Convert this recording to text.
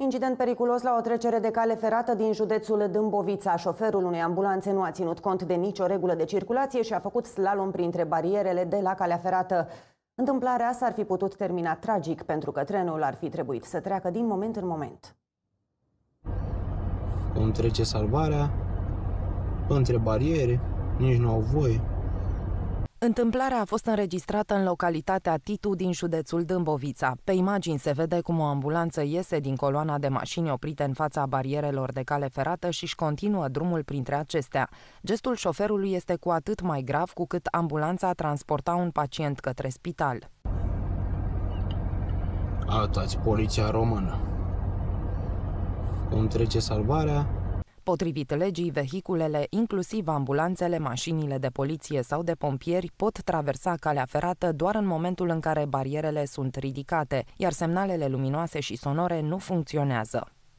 Incident periculos la o trecere de cale ferată din județul Dâmbovița. Șoferul unei ambulanțe nu a ținut cont de nicio regulă de circulație și a făcut slalom printre barierele de la calea ferată. Întâmplarea s-ar fi putut termina tragic pentru că trenul ar fi trebuit să treacă din moment în moment. Cum trece salvarea, între bariere, nici nu au voie, Întâmplarea a fost înregistrată în localitatea Titu din județul Dâmbovița. Pe imagini se vede cum o ambulanță iese din coloana de mașini oprite în fața barierelor de cale ferată și își continuă drumul printre acestea. Gestul șoferului este cu atât mai grav cu cât ambulanța transporta un pacient către spital. Atați poliția română. Cum trece salvarea, Potrivit legii, vehiculele, inclusiv ambulanțele, mașinile de poliție sau de pompieri, pot traversa calea ferată doar în momentul în care barierele sunt ridicate, iar semnalele luminoase și sonore nu funcționează.